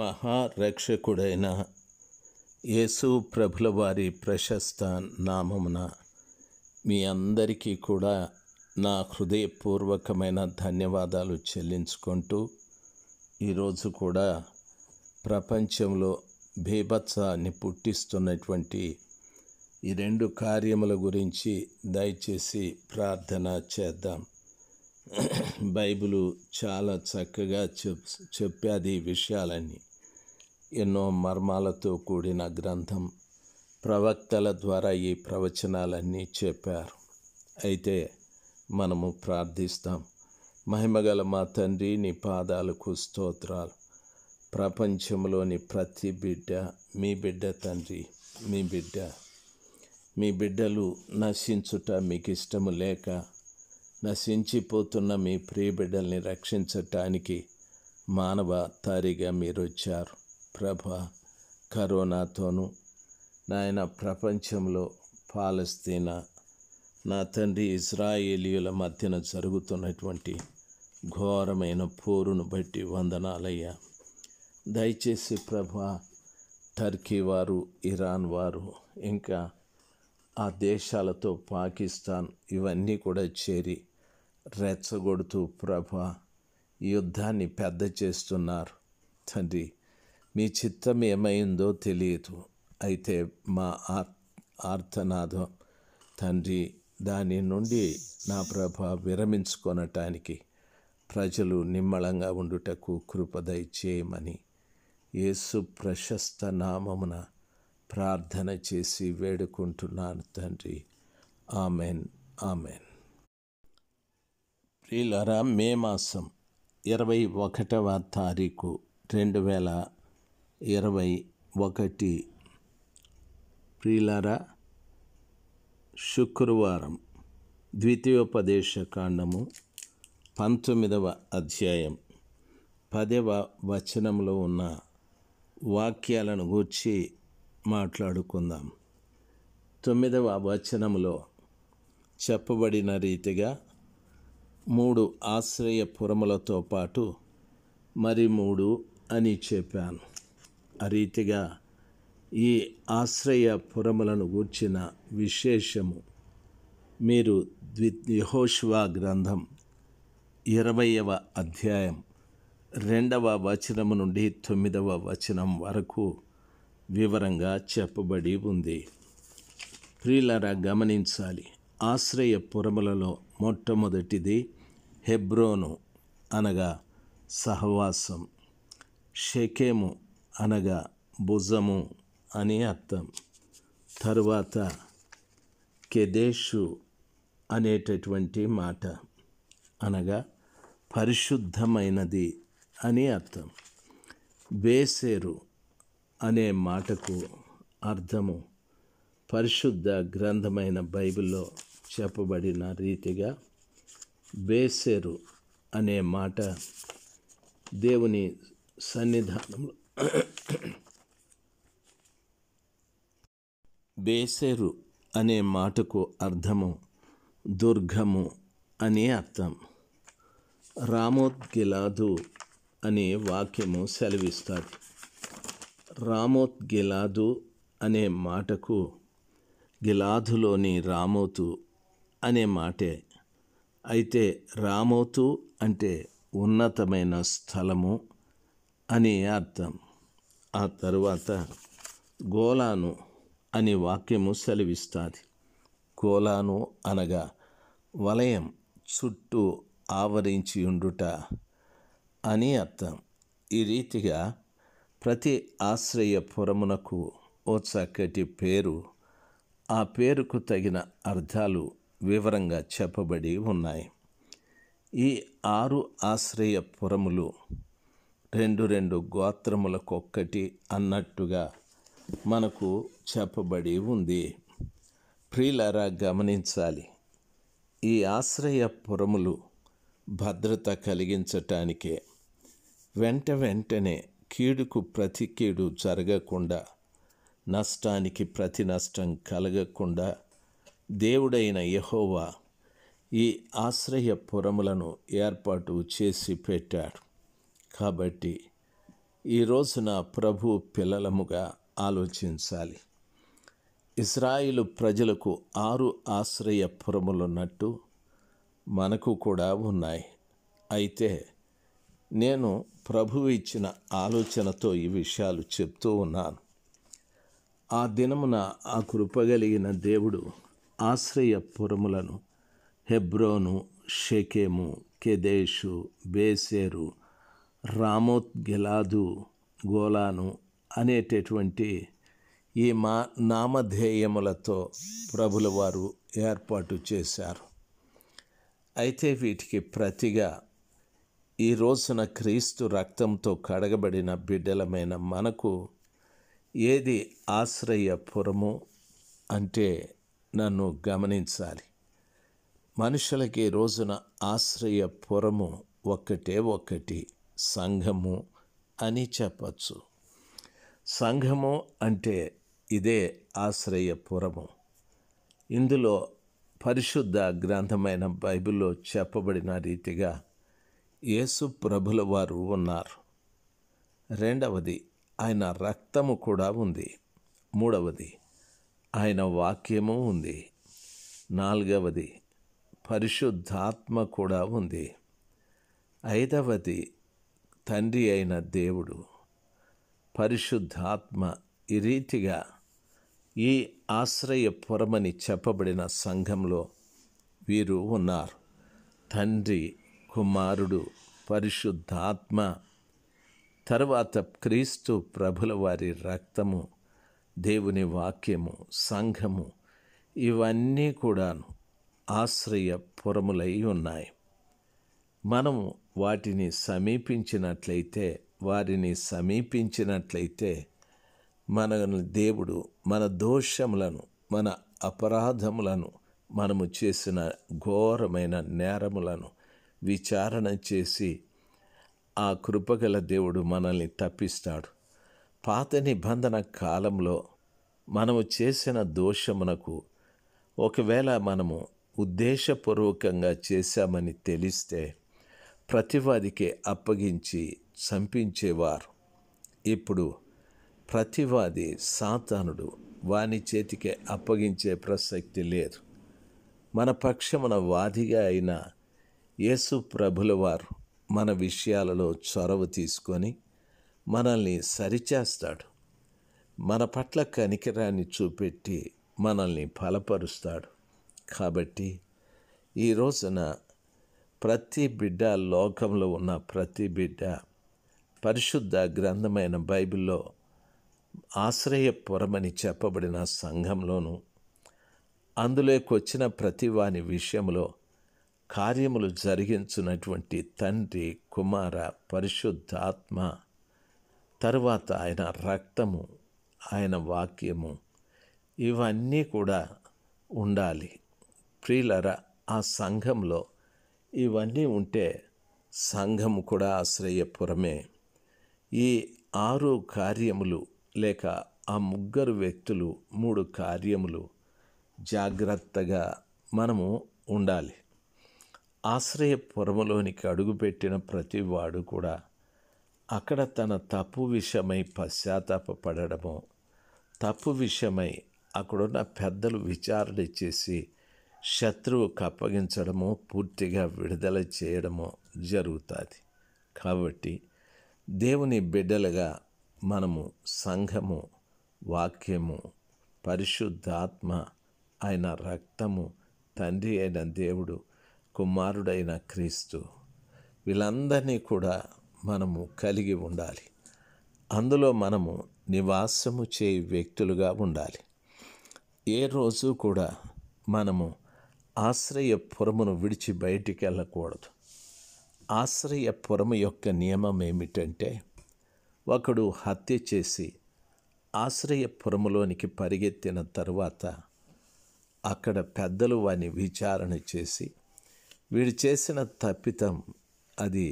మహారక్షకుడైన యేసు ప్రభుల వారి ప్రశస్త నామమున మీ అందరికీ కూడా నా హృదయపూర్వకమైన ధన్యవాదాలు చెల్లించుకుంటూ ఈరోజు కూడా ప్రపంచంలో భీభత్సాన్ని పుట్టిస్తున్నటువంటి ఈ రెండు కార్యముల గురించి దయచేసి ప్రార్థన చేద్దాం బైబిలు చాలా చక్కగా చెప్ చెప్పాది విషయాలన్నీ ఎన్నో మర్మాలతో కూడిన గ్రంథం ప్రవక్తల ద్వారా ఈ ప్రవచనాలన్నీ చెప్పారు అయితే మనము ప్రార్థిస్తాం మహిమగల మా తండ్రి నీ పాదాలకు స్తోత్రాలు ప్రపంచంలోని ప్రతి బిడ్డ మీ బిడ్డ తండ్రి మీ బిడ్డ మీ బిడ్డలు నశించుట మీకు ఇష్టము లేక నశించిపోతున్న మీ ప్రియ బిడ్డల్ని రక్షించటానికి మానవ తారిగా మీరు వచ్చారు ప్రభ కరోనాతోనూ నాయన ప్రపంచంలో పాలస్తీనా నా తండ్రి ఇజ్రాయేలీల మధ్యన జరుగుతున్నటువంటి ఘోరమైన పోరును బట్టి వందనాలయ్యా దయచేసి ప్రభ టర్కీ వారు ఇరాన్ వారు ఇంకా ఆ దేశాలతో పాకిస్తాన్ ఇవన్నీ కూడా చేరి రెచ్చగొడుతూ ప్రభ యుద్ధాన్ని పెద్ద చేస్తున్నారు తండ్రి మీ చిత్తం ఏమైందో తెలియదు అయితే మా ఆర్తనాథం తండ్రి దాని నుండి నా ప్రభ విరమించుకొనటానికి ప్రజలు నిమ్మళంగా ఉండుటకు కృపదయ చేయమని యేసు ప్రశస్త నామమున ప్రార్థన చేసి వేడుకుంటున్నాను తండ్రి ఆమెన్ ఆమెన్ ప్రియులరా మే మాసం ఇరవై ఒకటవ తారీఖు రెండు వేల ఇరవై ఒకటి ప్రియులారా శుక్రవారం ద్వితీయోపదేశ కాండము పంతొమ్మిదవ అధ్యాయం పదవ వచనంలో ఉన్న వాక్యాలను గూర్చి మాట్లాడుకుందాం తొమ్మిదవ వచనంలో చెప్పబడిన రీతిగా మూడు ఆశ్రయపురములతో పాటు మరి మూడు అని చెప్పాను రీతిగా ఈ ఆశ్రయ పురములను గూర్చిన విశేషము మీరు ద్వి యహోశివా గ్రంథం ఇరవయవ అధ్యాయం రెండవ వచనము నుండి తొమ్మిదవ వచనం వరకు వివరంగా చెప్పబడి ఉంది ప్రియులరా గమనించాలి ఆశ్రయ పురములలో మొట్టమొదటిది హెబ్రోను అనగా సహవాసం షెకేము అనగా భుజము అని అర్థం తరువాత కెదేషు అనేటటువంటి మాట అనగా పరిశుద్ధమైనది అని అర్థం బేసేరు అనే మాటకు అర్థము పరిశుద్ధ గ్రంథమైన బైబిల్లో చెప్పబడిన రీతిగా బేసేరు అనే మాట దేవుని సన్నిధానంలో బేసెరు అనే మాటకు అర్థము దుర్గము అనే అర్థం రామోద్గిలాదు అనే వాక్యము సెలవిస్తుంది రామోద్గిలాదు అనే మాటకు గిలాదులోని రామోతు అనే మాటే అయితే రామోతు అంటే ఉన్నతమైన స్థలము అని అర్థం ఆ తరువాత గోలాను అని వాక్యము సెలవిస్తుంది గోలాను అనగా వలయం చుట్టూ ఆవరించి ఉండుట అని అర్థం ఈ రీతిగా ప్రతి ఆశ్రయ పురమునకు ఓ చక్కటి పేరు ఆ పేరుకు తగిన అర్థాలు వివరంగా చెప్పబడి ఉన్నాయి ఈ ఆరు ఆశ్రయ పురములు రెండు రెండు గోత్రములకొక్కటి అన్నట్టుగా మనకు చెప్పబడి ఉంది ప్రియులరా గమనించాలి ఈ ఆశ్రయ పురములు భద్రత కలిగించటానికే వెంట వెంటనే కీడుకు ప్రతి కీడు జరగకుండా నష్టానికి ప్రతి నష్టం కలగకుండా దేవుడైన యహోవా ఈ ఆశ్రయ పురములను ఏర్పాటు చేసి పెట్టాడు కాబట్టి ఈ రోజున ప్రభు పిల్లలముగా ఆలోచించాలి ఇస్రాయిలు ప్రజలకు ఆరు ఆశ్రయ పురములున్నట్టు మనకు కూడా ఉన్నాయి అయితే నేను ప్రభువు ఇచ్చిన ఆలోచనతో ఈ విషయాలు చెప్తూ ఉన్నాను ఆ దినమున ఆ కృపగలిగిన దేవుడు ఆశ్రయపురములను హెబ్రోను షెకేము కెదేషు బేసేరు రామోత్ గెలాదు గోలాను అనేటటువంటి ఈ మా నామధేయములతో ప్రభుల వారు ఏర్పాటు చేశారు అయితే వీటికి ప్రతిగా ఈ రోజున క్రీస్తు రక్తంతో కడగబడిన బిడ్డలమైన మనకు ఏది ఆశ్రయపురము అంటే నన్ను గమనించాలి మనుషులకి రోజున ఆశ్రయపురము ఒక్కటే ఒక్కటి సంఘము అని చెప్పచ్చు సంఘము అంటే ఇదే ఆశ్రయపురము ఇందులో పరిశుద్ధ గ్రంథమైన బైబిల్లో చెప్పబడిన రీతిగా యేసు ప్రభుల వారు ఉన్నారు రెండవది ఆయన రక్తము కూడా ఉంది మూడవది ఆయన వాక్యము ఉంది నాలుగవది పరిశుద్ధాత్మ కూడా ఉంది ఐదవది తండ్రి అయిన దేవుడు పరిశుద్ధాత్మ ఈ రీతిగా ఈ ఆశ్రయపురమని చెప్పబడిన సంఘంలో వీరు ఉన్నారు తండ్రి కుమారుడు పరిశుద్ధాత్మ తర్వాత క్రీస్తు ప్రభుల వారి రక్తము దేవుని వాక్యము సంఘము ఇవన్నీ కూడాను ఆశ్రయ పురములై ఉన్నాయి మనం వాటిని సమీపించినట్లయితే వారిని సమీపించినట్లయితే మన దేవుడు మన దోషములను మన అపరాధములను మనము చేసిన ఘోరమైన నేరములను విచారణ చేసి ఆ కృపగల దేవుడు మనల్ని తప్పిస్తాడు పాత నిబంధన కాలంలో మనము చేసిన దోషమునకు ఒకవేళ మనము ఉద్దేశపూర్వకంగా చేశామని తెలిస్తే ప్రతివాదికే అప్పగించి చంపించేవారు ఇప్పుడు ప్రతివాది సాతానుడు వాని చేతికే అప్పగించే ప్రసక్తి లేదు మన పక్షమున వాదిగా అయిన యేసు ప్రభుల వారు మన విషయాలలో చొరవ తీసుకొని మనల్ని సరిచేస్తాడు మన పట్ల కనికరాన్ని చూపెట్టి మనల్ని బలపరుస్తాడు కాబట్టి ఈ రోజున ప్రతి బిడ్డ లోకంలో ఉన్న ప్రతి బిడ్డ పరిశుద్ధ గ్రంథమైన బైబిల్లో ఆశ్రయపురమని చెప్పబడిన సంఘంలోనూ అందులోకొచ్చిన ప్రతి వాని విషయంలో కార్యములు జరిగించినటువంటి తండ్రి కుమార పరిశుద్ధాత్మ తరువాత ఆయన రక్తము ఆయన వాక్యము ఇవన్నీ కూడా ఉండాలి ప్రియులరా ఆ సంఘంలో ఇవన్నీ ఉంటే సంఘం కూడా ఆశ్రయపురమే ఈ ఆరు కార్యములు లేక ఆ ముగ్గురు వ్యక్తులు మూడు కార్యములు జాగ్రత్తగా మనము ఉండాలి ఆశ్రయపురములోనికి అడుగుపెట్టిన ప్రతివాడు కూడా అక్కడ తన తప్పు విషయమై పశ్చాత్తాపడము తప్పు విషయమై అక్కడున్న పెద్దలు విచారణ చేసి శత్రువుకు అప్పగించడము పూర్తిగా విడుదల చేయడము జరుగుతుంది కాబట్టి దేవుని బిడ్డలుగా మనము సంఘము వాక్యము పరిశుద్ధాత్మ ఆయన రక్తము తండ్రి అయిన దేవుడు కుమారుడైన క్రీస్తు వీళ్ళందరినీ కూడా మనము కలిగి ఉండాలి అందులో మనము నివాసము చేయి వ్యక్తులుగా ఉండాలి ఏ రోజు కూడా మనము ఆశ్రయపురమును విడిచి బయటికి వెళ్ళకూడదు ఆశ్రయపురము యొక్క నియమం ఏమిటంటే ఒకడు హత్య చేసి ఆశ్రయపురములోనికి పరిగెత్తిన తరువాత అక్కడ పెద్దలు వాని విచారణ చేసి వీడు చేసిన తప్పితం అది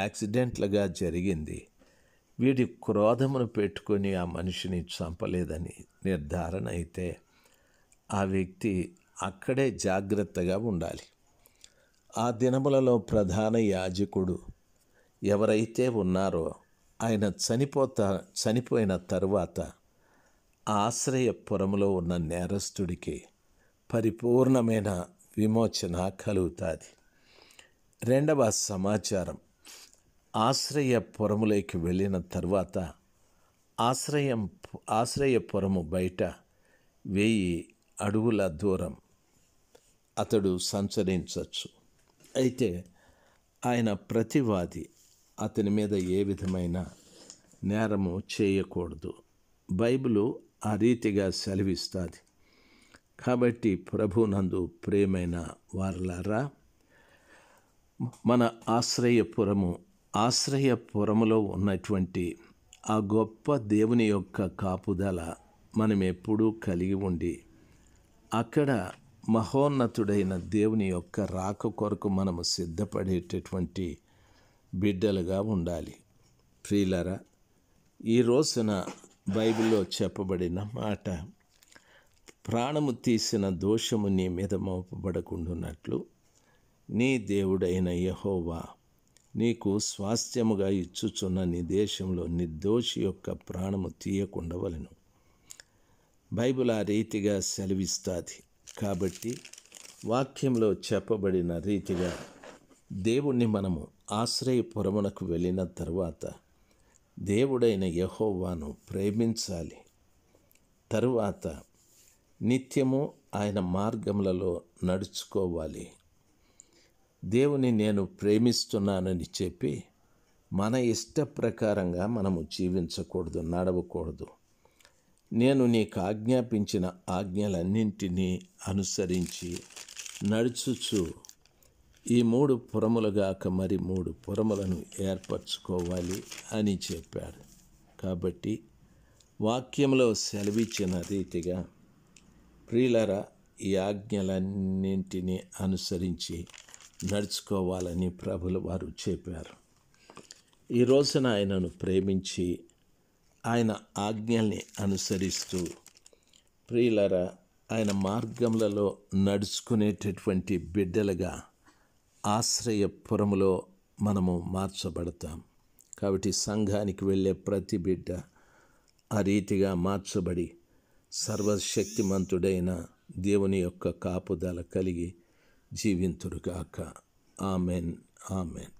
యాక్సిడెంట్లుగా జరిగింది వీడి క్రోధమును పెట్టుకొని ఆ మనిషిని చంపలేదని నిర్ధారణ అయితే ఆ వ్యక్తి అక్కడే జాగ్రత్తగా ఉండాలి ఆ దినములలో ప్రధాన యాజకుడు ఎవరైతే ఉన్నారో ఆయన చనిపోతా చనిపోయిన తరువాత ఆశ్రయ పురములో ఉన్న నేరస్తుడికి పరిపూర్ణమైన విమోచన కలుగుతుంది రెండవ సమాచారం ఆశ్రయ పొరములోకి వెళ్ళిన తర్వాత ఆశ్రయం ఆశ్రయపురము బయట వెయ్యి అడుగుల దూరం అతడు సంచరించవచ్చు అయితే ఆయన ప్రతివాది అతని మీద ఏ విధమైన నేరము చేయకూడదు బైబిలు ఆ రీతిగా సెలవిస్తుంది కాబట్టి ప్రభునందు ప్రేమైన వారలారా మన ఆశ్రయపురము ఆశ్రయపురములో ఉన్నటువంటి ఆ గొప్ప దేవుని యొక్క కాపుదల మనం ఎప్పుడూ కలిగి ఉండి అక్కడ మహోన్నతుడైన దేవుని యొక్క రాక కొరకు మనము సిద్ధపడేటటువంటి బిడ్డలుగా ఉండాలి ప్రియులరా ఈ రోజున బైబిల్లో చెప్పబడిన మాట ప్రాణము తీసిన దోషము నీ మీద మోపబడకుండాన్నట్లు నీ దేవుడైన యహోవా నీకు స్వాస్థ్యముగా ఇచ్చుచున్న నీ దేశంలో నిర్దోషి యొక్క ప్రాణము తీయకుండవలను బైబిల్ ఆ రీతిగా సెలవిస్తుంది కాబట్టి వాక్యంలో చెప్పబడిన రీతిగా దేవుణ్ణి మనము ఆశ్రయపురమునకు వెళ్ళిన తర్వాత దేవుడైన యహోవాను ప్రేమించాలి తరువాత నిత్యము ఆయన మార్గములలో నడుచుకోవాలి దేవుని నేను ప్రేమిస్తున్నానని చెప్పి మన ఇష్ట ప్రకారంగా మనము జీవించకూడదు నడవకూడదు నేను నీకు ఆజ్ఞాపించిన ఆజ్ఞలన్నింటినీ అనుసరించి నడుచుచు ఈ మూడు పురములుగాక మరి మూడు పురములను ఏర్పరచుకోవాలి అని చెప్పాడు కాబట్టి వాక్యంలో సెలవిచ్చిన రీతిగా ప్రియులర ఈ ఆజ్ఞలన్నింటినీ అనుసరించి నడుచుకోవాలని ప్రభులు వారు చెప్పారు ఈ రోజున ఆయనను ప్రేమించి ఆయన ఆజ్ఞల్ని అనుసరిస్తూ ప్రియులరా ఆయన మార్గములలో నడుచుకునేటటువంటి బిడ్డలుగా ఆశ్రయపురములో మనము మార్చబడతాం కాబట్టి సంఘానికి వెళ్ళే ప్రతి బిడ్డ ఆ రీతిగా మార్చబడి సర్వశక్తిమంతుడైన దేవుని యొక్క కాపుదల కలిగి కాక ఆమెన్ ఆమెన్